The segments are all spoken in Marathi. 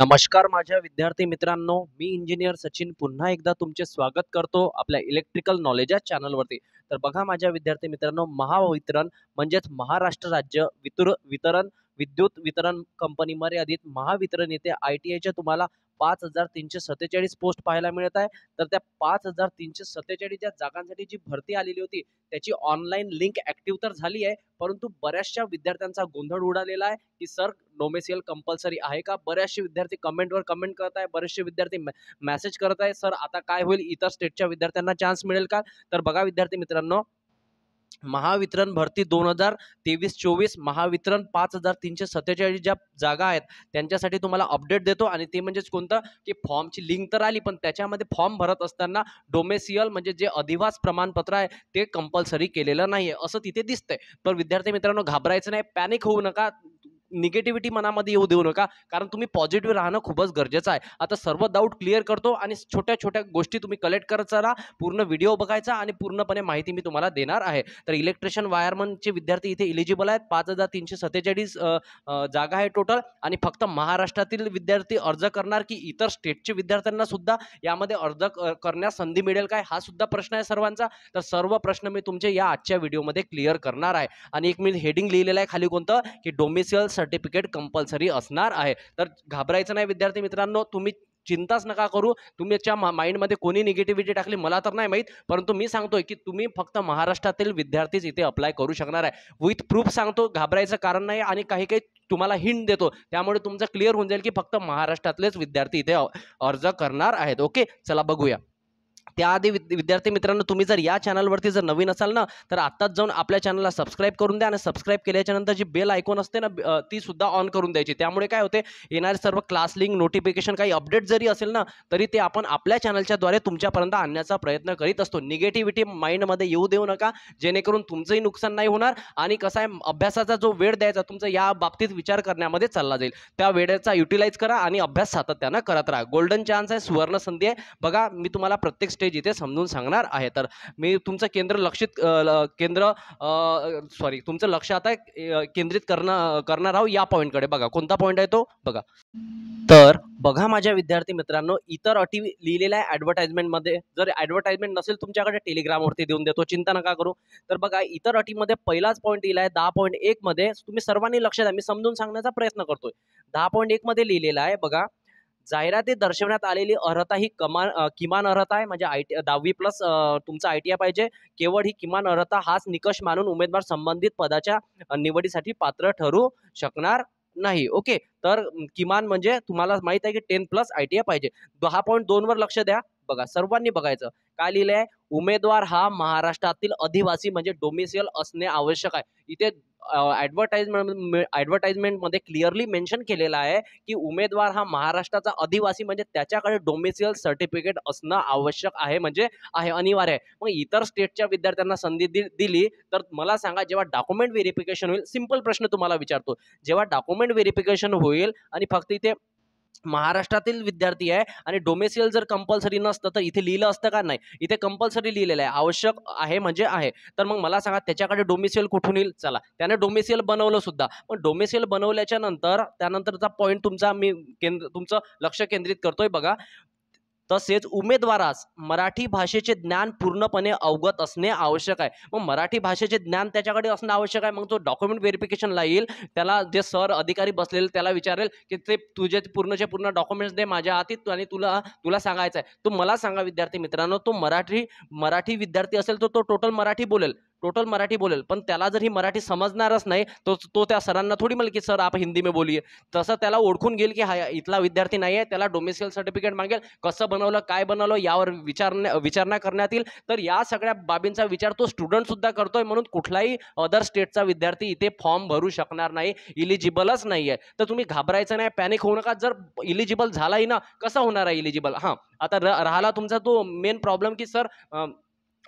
नमस्कार माझ्या विद्यार्थी मित्रांनो मी इंजिनियर सचिन पुन्हा एकदा तुमचे स्वागत करतो आपल्या इलेक्ट्रिकल नॉलेज या चॅनलवरती तर बघा माझ्या विद्यार्थी मित्रांनो महावितरण म्हणजेच महाराष्ट्र राज्य वितरण विद्युत वितरण कंपनी मर्यादित महावितरण येथे आय टी आयच्या तुम्हाला पाच हजार तीनशे सत्तेचाळीस पोस्ट पाहायला मिळत आहे तर त्या पाच हजार तीनशे सत्तेचाळीस जागांसाठी जी भरती आलेली होती त्याची ऑनलाईन लिंक ऍक्टिव्ह तर झाली आहे परंतु बऱ्याचशा विद्यार्थ्यांचा गोंधळ उडालेला आहे की सर डोमेसियल कंपल्सरी आहे का बऱ्याचशे विद्यार्थी कमेंटवर कमेंट करत आहे बरेचसे विद्यार्थी मेसेज करत आहे सर आता काय होईल इतर स्टेटच्या विद्यार्थ्यांना चान्स मिळेल का तर बघा विद्यार्थी मित्रांनो महावितरण भरती दोन हजार तेवीस चोवीस महावितरण पाच हजार तीनशे सत्तेचाळीस ज्या जागा आहेत त्यांच्यासाठी तुम्हाला अपडेट देतो आणि ते म्हणजेच कोणतं की फॉर्मची लिंक तर आली पण त्याच्यामध्ये फॉर्म भरत असताना डोमेसियल म्हणजे जे अधिवास प्रमाणपत्र आहे ते कंपल्सरी केलेलं नाही आहे असं तिथे दिसतंय पण विद्यार्थी मित्रांनो घाबरायचं नाही पॅनिक होऊ नका निगेटिव्हिटी मनामध्ये येऊ देऊ नका कारण तुम्ही पॉझिटिव्ह राहणं खूपच गरजेचं आहे आता सर्व डाऊट क्लिअर करतो आणि छोट्या छोट्या गोष्टी तुम्ही कलेक्ट करत चला पूर्ण व्हिडिओ बघायचा आणि पूर्णपणे माहिती मी तुम्हाला देणार आहे तर इलेक्ट्रिशियन वायरमनचे विद्यार्थी इथे इलिजिबल आहेत पाच हजार तीनशे सत्तेचाळीस जागा आहे टोटल आणि फक्त महाराष्ट्रातील विद्यार्थी अर्ज करणार की इतर स्टेटचे विद्यार्थ्यांना सुद्धा यामध्ये अर्ज करण्यास संधी मिळेल काय हा सुद्धा प्रश्न आहे सर्वांचा तर सर्व प्रश्न मी तुमचे या आजच्या व्हिडिओमध्ये क्लिअर करणार आहे आणि एक मी हेडिंग लिहिलेलं आहे खाली कोणतं की डोमिसियल्स सर्टिफिकेट कंपल्सरी असणार आहे तर घाबरायचं नाही विद्यार्थी मित्रांनो तुम्ही चिंताच नका करू तुम्हीच्या मा माइंडमध्ये कोणी निगेटिव्हिटी टाकली मला तर नाही माहीत परंतु मी सांगतोय की तुम्ही फक्त महाराष्ट्रातील विद्यार्थीच इथे अप्लाय करू शकणार आहे विथ प्रूफ सांगतो घाबरायचं कारण नाही आणि काही काही तुम्हाला हिंट देतो त्यामुळे तुमचं क्लिअर होऊन जाईल की फक्त महाराष्ट्रातलेच विद्यार्थी इथे अर्ज करणार आहेत ओके चला बघूया त्याआधी विद्यार्थी मित्रांनो तुम्ही जर या चॅनलवरती जर नवीन असाल ना तर आत्ताच जाऊन आपल्या चॅनलला सबस्क्राईब करून द्या आणि सबस्क्राईब केल्याच्यानंतर जी बेल आयकॉन असते ना ती सुद्धा ऑन करून द्यायची त्यामुळे काय होते येणारे सर्व क्लास लिंक नोटिफिकेशन काही अपडेट जरी असेल ना तरी ते आपण आपल्या चॅनलच्याद्वारे तुमच्यापर्यंत आणण्याचा प्रयत्न करीत असतो निगेटिव्हिटी माइंडमध्ये येऊ देऊ नका जेणेकरून तुमचंही नुकसान नाही होणार आणि कसं आहे अभ्यासाचा जो वेळ द्यायचा तुमचा या बाबतीत विचार करण्यामध्ये चालला जाईल त्या वेळेचा युटिलाइज करा आणि अभ्यास सातत्यानं करत राहा गोल्डन चान्स आहे सुवर्ण संधी आहे बघा मी तुम्हाला प्रत्येक स्टेज जिथे समजून सांगणार आहे तर मी तुमचं केंद्र लक्षित केंद्र सॉरी तुमचं लक्ष आता केंद्रित करणार करणार आहोत या कडे बघा कोणता पॉईंट आहे तो बघा तर बघा माझ्या विद्यार्थी मित्रांनो इतर अटी लिहिलेल्या आहे ॲडव्हर्टाइजमेंटमध्ये जर ॲडव्हर्टाइजमेंट नसेल तुमच्याकडे टेलिग्रामवरती देऊन देतो चिंता नका करू तर बघा इतर अटीमध्ये पहिलाच पॉईंट लिहिला आहे दहा पॉईंट एकमध्ये तुम्ही सर्वांनी लक्षात द्या मी समजून सांगण्याचा प्रयत्न करतोय दहा पॉईंट एकमध्ये लिहिलेला आहे बघा जाहिरातीत दर्शवण्यात आलेली अर्हता ही कमान किमान अर्हता आहे म्हणजे आय टी दहावी प्लस तुमचा आय टी आय पाहिजे केवळ ही किमान अर्हता हाच निकष मानून उमेदवार संबंधित पदाच्या निवडीसाठी पात्र ठरू शकणार नाही ओके तर किमान म्हणजे तुम्हाला माहित आहे की ten plus I T I पाहिजे दहा पॉईंट दोनवर लक्ष द्या बघा सर्वांनी बघायचं काय लिहिलंय उमेदवार हा महाराष्ट्रातील अधिवासी म्हणजे डोमिसियल असणे आवश्यक आहे इथे ॲडव्हर्टाइजमेंट ॲडव्हर्टाइजमेंटमध्ये क्लिअरली मेन्शन केलेला आहे की उमेदवार हा महाराष्ट्राचा अधिवासी म्हणजे त्याच्याकडे डोमेसियल सर्टिफिकेट असणं आवश्यक आहे म्हणजे आहे अनिवार्य आहे मग इतर स्टेटच्या विद्यार्थ्यांना संधी दिली तर मला सांगा जेव्हा डॉक्युमेंट व्हेरिफिकेशन होईल सिम्पल प्रश्न तुम्हाला विचारतो जेव्हा डॉक्युमेंट व्हेरिफिकेशन होईल आणि फक्त इथे महाराष्ट्रातील विद्यार्थी आहे आणि डोमेसियल जर कंपल्सरी नसतं तर इथे लिहिलं असतं का नाही इथे कंपल्सरी लिहिलेलं आहे आवश्यक आहे म्हणजे आहे तर मग मला सांगा त्याच्याकडे डोमेसियल कुठून येईल चला त्याने डोमेसियल बनवलं सुद्धा पण डोमेसियल बनवल्याच्या नंतर त्यानंतरचा पॉईंट तुमचा मी केंद्र तुमचं लक्ष केंद्रित करतोय बघा तसेच उमेदवारास मराठी भाषेचे ज्ञान पूर्णपणे अवगत असणे आवश्यक आहे मग मराठी भाषेचे ज्ञान त्याच्याकडे असणं आवश्यक आहे मग तो डॉक्युमेंट व्हेरिफिकेशनला येईल त्याला जे सर अधिकारी बसलेले त्याला विचारेल की ते तुझे पूर्णचे पूर्ण डॉक्युमेंट्स दे माझ्या हातीत आणि तुला तुला सांगायचं आहे तो मला सांगा विद्यार्थी मित्रांनो तो मराठी मराठी विद्यार्थी असेल तर तो टोटल मराठी बोलेल टोटल मराठी बोलेल पण त्याला जर ही मराठी समजणारच नाही तो तो त्या सरांना थोडी म्हणेल की सर आप हिंदी में बोलिये तसं त्याला ओळखून घेईल की हा इथला विद्यार्थी नाही आहे त्याला डोमेस्टिकल सर्टिफिकेट मागेल कसं बनवलं काय बनवलं यावर विचारण्या विचारणा करण्यात येईल तर या सगळ्या बाबींचा विचार तो स्टुडंटसुद्धा करतोय म्हणून कुठलाही अदर स्टेटचा विद्यार्थी इथे फॉर्म भरू शकणार नाही इलिजिबलच नाही आहे तर तुम्ही घाबरायचं नाही पॅनिक होऊ नका जर इलिजिबल झालाही ना कसा होणार आहे इलिजिबल हां आता राहिला तुमचा तो मेन प्रॉब्लेम की सर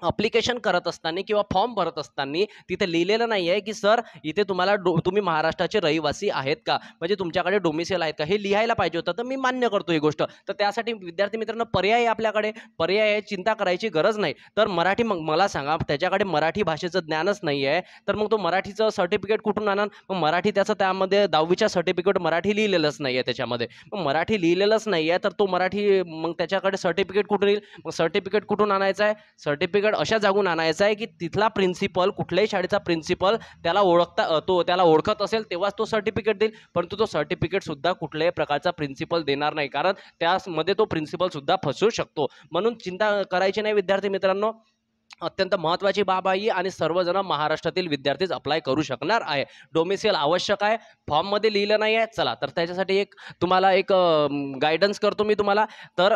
अप्लिकेशन करत असताना किंवा फॉर्म भरत असताना तिथे लिहिलेलं नाही आहे की सर इथे तुम्हाला डो तुम्ही महाराष्ट्राचे रहिवासी आहेत का म्हणजे तुमच्याकडे डोमिसेल आहेत का हे लिहायला पाहिजे होतं तर मी मान्य करतो ही गोष्ट तर त्यासाठी विद्यार्थी मित्रांनो पर्याय आहे आपल्याकडे पर्याय आहे चिंता करायची गरज नाही तर मराठी मग मला सांगा त्याच्याकडे मराठी भाषेचं ज्ञानच नाही आहे तर मग तो मराठीचं सर्टिफिकेट कुठून आणणार मग मराठी त्याचं त्यामध्ये दहावीच्या सर्टिफिकेट मराठी लिहिलेलंच नाही आहे त्याच्यामध्ये मग मराठी लिहिलेलंच नाही आहे तर तो मराठी मग त्याच्याकडे सर्टिफिकेट कुठून येईल मग सर्टिफिकेट कुठून आणायचं आहे सर्टिफिकेट अशा जागून आणायचं आहे की तिथला प्रिन्सिपल कुठल्याही शाळेचा प्रिन्सिपल त्याला ओळखता तो त्याला ओळखत असेल तेव्हाच तो सर्टिफिकेट देईल परंतु तो सर्टिफिकेटसुद्धा कुठल्याही प्रकारचा प्रिन्सिपल देणार नाही कारण त्यामध्ये तो प्रिन्सिपलसुद्धा फसू शकतो म्हणून चिंता करायची नाही विद्यार्थी मित्रांनो अत्यंत महत्त्वाची बाब आहे आणि सर्वजण महाराष्ट्रातील विद्यार्थीच अप्लाय करू शकणार आहे डोमेसियल आवश्यक आहे फॉर्ममध्ये लिहिलं नाही आहे चला तर त्याच्यासाठी एक तुम्हाला एक गायडन्स करतो मी तुम्हाला तर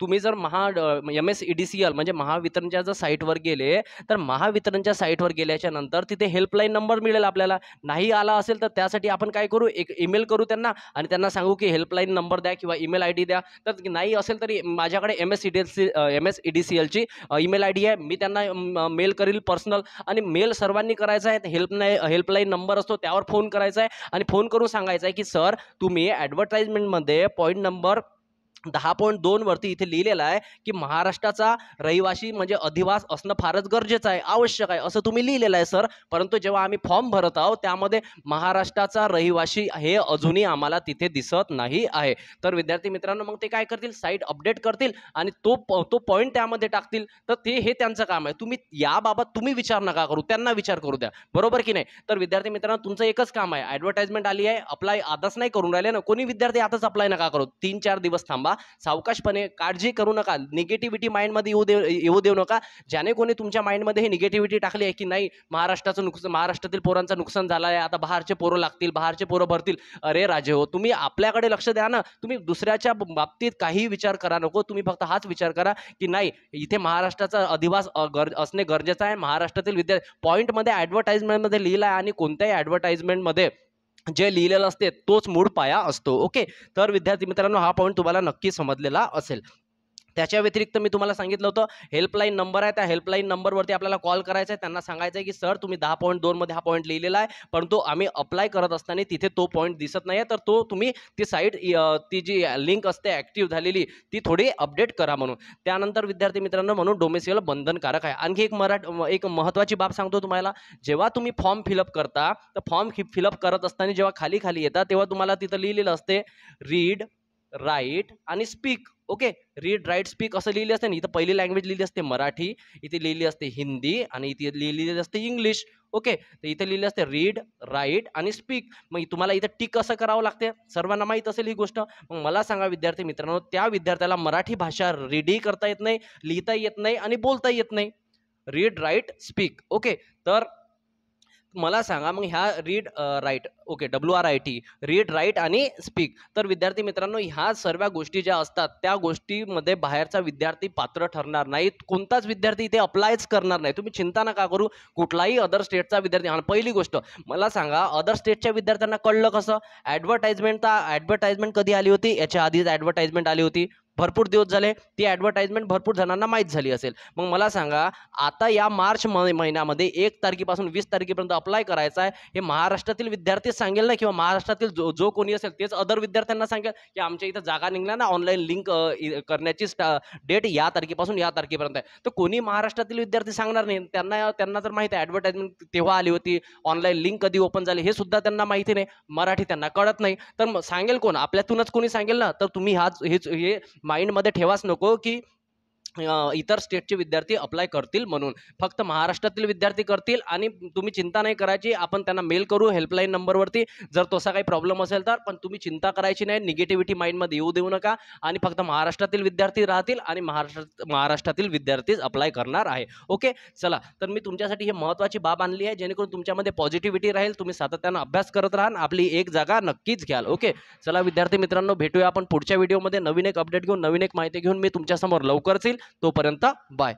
तुम्ही जर Maha M S E D C L म्हणजे महावितरणच्या जर साईटवर गेले तर महावितरणच्या साईटवर गेल्याच्या नंतर तिथे हेल्पलाईन नंबर मिळेल आपल्याला नाही आला असेल तर त्यासाठी आपण काय करू एक ईमेल करू त्यांना आणि त्यांना सांगू की हेल्पलाईन नंबर द्या किंवा ईमेल आय डी द्या तर नाही असेल तरी माझ्याकडे M S E D C M S E D C एलची ईमेल आय डी आहे मी त्यांना मेल करील पर्सनल आणि मेल सर्वांनी करायचा आहे नाही हेल्पलाईन नंबर असतो त्यावर फोन करायचा आहे आणि फोन करून सांगायचा आहे की सर तुम्ही ॲडव्हर्टाईजमेंटमध्ये पॉईंट नंबर दहा पॉईंट दोन वरती इथे लिहिलेलं आहे की महाराष्ट्राचा रहिवासी म्हणजे अधिवास असणं फारच गरजेचं आहे आवश्यक आहे असं तुम्ही लिहिलेलं आहे सर परंतु जेव्हा आम्ही फॉर्म भरत आहोत त्यामध्ये महाराष्ट्राचा रहिवाशी हे अजूनही आम्हाला तिथे दिसत नाही आहे तर विद्यार्थी मित्रांनो मग ते काय करतील साईट अपडेट करतील आणि तो तो पॉईंट त्यामध्ये टाकतील तर ते हे त्यांचं काम आहे तुम्ही याबाबत तुम्ही विचार नका करू त्यांना विचार करू द्या बरोबर की नाही तर विद्यार्थी मित्रांनो तुमचं एकच काम आहे ॲडव्हर्टाइजमेंट आली आहे अप्लाय आताच नाही करून राहिले ना कोणी विद्यार्थी आताच अप्लाय नका करू तीन चार दिवस थांबा ठेवा सावकाशपणे काळजी करू नका निगेटिव्हिटी माइंडमध्ये येऊ देऊ येऊ देऊ नका ज्याने कोणी तुमच्या माइंडमध्ये हे निगेटिव्हिटी टाकली आहे की नाही महाराष्ट्राचं नुकसान महाराष्ट्रातील पोरांचं नुकसान झालं आहे आता बाहेरचे पोरं लागतील बाहेरचे पोरं भरतील अरे राजे हो तुम्ही आपल्याकडे लक्ष द्या ना तुम्ही दुसऱ्याच्या बाबतीत काही विचार करा नको तुम्ही फक्त हाच विचार करा की नाही इथे महाराष्ट्राचा अधिवास असणे गरजेचं आहे महाराष्ट्रातील विद्यार्थी पॉईंटमध्ये ॲडव्हर्टाईजमेंटमध्ये लिहिलं आहे आणि कोणत्याही ॲडव्हर्टाईजमेंटमध्ये जे लिहिलेलं असते तोच मूळ पाया असतो ओके तर विद्यार्थी मित्रांनो हा पॉईंट तुम्हाला नक्की समजलेला असेल त्याच्या व्यतिरिक्त मी तुम्हाला सांगितलं होतं हेल्पलाईन नंबर आहे त्या हेल्पलाईन नंबरवरती आपल्याला कॉल करायचा आहे त्यांना सांगायचं आहे की सर तुम्ही दहा पॉईंट दोनमध्ये हा पॉईंट लिहिलेला आहे परंतु आम्ही अप्लाय करत असताना तिथे तो पॉईंट दिसत नाही आहे तर तो तुम्ही ती साईट ती जी लिंक असते ॲक्टिव्ह झालेली ती थोडी अपडेट करा म्हणून त्यानंतर विद्यार्थी मित्रांनो म्हणून डोमेसियल बंधनकारक आहे आणखी एक मराठ एक महत्त्वाची बाब सांगतो तुम्हाला जेव्हा तुम्ही फॉर्म फिलअप करता तर फॉर्म फिलअप करत असताना जेव्हा खाली खाली येतात तेव्हा तुम्हाला तिथं लिहिलेलं असते रीड राईट आणि speak okay read write speak असं लिहिली असते ना इथं पहिली लँग्वेज लिहिली असते मराठी इथे लिहिली असते हिंदी आणि इथे लिहिलेली असते इंग्लिश ओके तर इथे लिहिले असते रीड राईट आणि स्पीक मग तुम्हाला इथं टिक असं करावं लागते सर्वांना माहीत असेल ही गोष्ट मग मला सांगा विद्यार्थी मित्रांनो त्या विद्यार्थ्याला मराठी भाषा रीडही करता येत नाही लिहिता येत नाही आणि बोलता येत नाही रीड राईट स्पीक ओके तर मला सांगा मग ह्या read write okay W R I T read write आणि स्पीक तर विद्यार्थी मित्रांनो ह्या सर्व गोष्टी ज्या असतात त्या गोष्टीमध्ये बाहेरचा विद्यार्थी पात्र ठरणार नाही कोणताच विद्यार्थी इथे अप्लायच करणार नाही तुम्ही चिंता नका करू कुठलाही अदर स्टेटचा विद्यार्थी आणि पहिली गोष्ट मला सांगा अदर स्टेटच्या विद्यार्थ्यांना कळलं कसं ॲडव्हर्टाइजमेंट तर ॲडव्हर्टाइजमेंट कधी आली होती याच्या आधीच ॲडव्हर्टाइजमेंट आली होती भरपूर दिवस झाले ती ॲडव्हर्टाईजमेंट भरपूर जणांना माहीत झाली असेल मग मला सांगा आता या मार्च महिन्यामध्ये एक तारखेपासून वीस तारखेपर्यंत अप्लाय करायचा आहे हे महाराष्ट्रातील विद्यार्थीच सांगेल ना किंवा महाराष्ट्रातील जो जो कोणी असेल तेच अदर विद्यार्थ्यांना सांगेल की आमच्या इथं जागा निघल्या ना ऑनलाईन लिंक करण्याची डेट या तारखेपासून या तारखेपर्यंत आहे तर कोणी महाराष्ट्रातील विद्यार्थी सांगणार नाही त्यांना त्यांना जर माहिती आहे ॲडव्हर्टाईजमेंट तेव्हा आली होती ऑनलाईन लिंक कधी ओपन झाली हे सुद्धा त्यांना माहिती नाही मराठी त्यांना कळत नाही तर सांगेल कोण आपल्यातूनच कोणी सांगेल ना तर तुम्ही हा हे माइंडमध्ये ठेवाच नको की इतर स्टेटचे विद्यार्थी अप्लाय करतील म्हणून फक्त महाराष्ट्रातील विद्यार्थी करतील आणि तुम्ही चिंता नाही करायची आपण त्यांना मेल करू हेल्पलाईन नंबरवरती जर तसा काही प्रॉब्लेम असेल तर पण तुम्ही चिंता करायची नाही निगेटिव्हिटी माइंडमध्ये येऊ देऊ नका आणि फक्त महाराष्ट्रातील विद्यार्थी राहतील आणि महाराष्ट्र महाराष्ट्रातील विद्यार्थीच अप्लाय करणार आहे ओके चला तर मी तुमच्यासाठी हे महत्त्वाची बाब आणली आहे जेणेकरून तुमच्यामध्ये पॉझिटिव्हिटी राहील तुम्ही सातत्यानं अभ्यास करत राहाल आपली एक जागा नक्कीच घ्याल ओके चला विद्यार्थी मित्रांनो भेटूया आपण पुढच्या व्हिडिओमध्ये नवीन एक अपडेट घेऊन नवीन एक माहिती घेऊन मी तुमच्यासमोर लवकर येईल तोपर्यंत बाय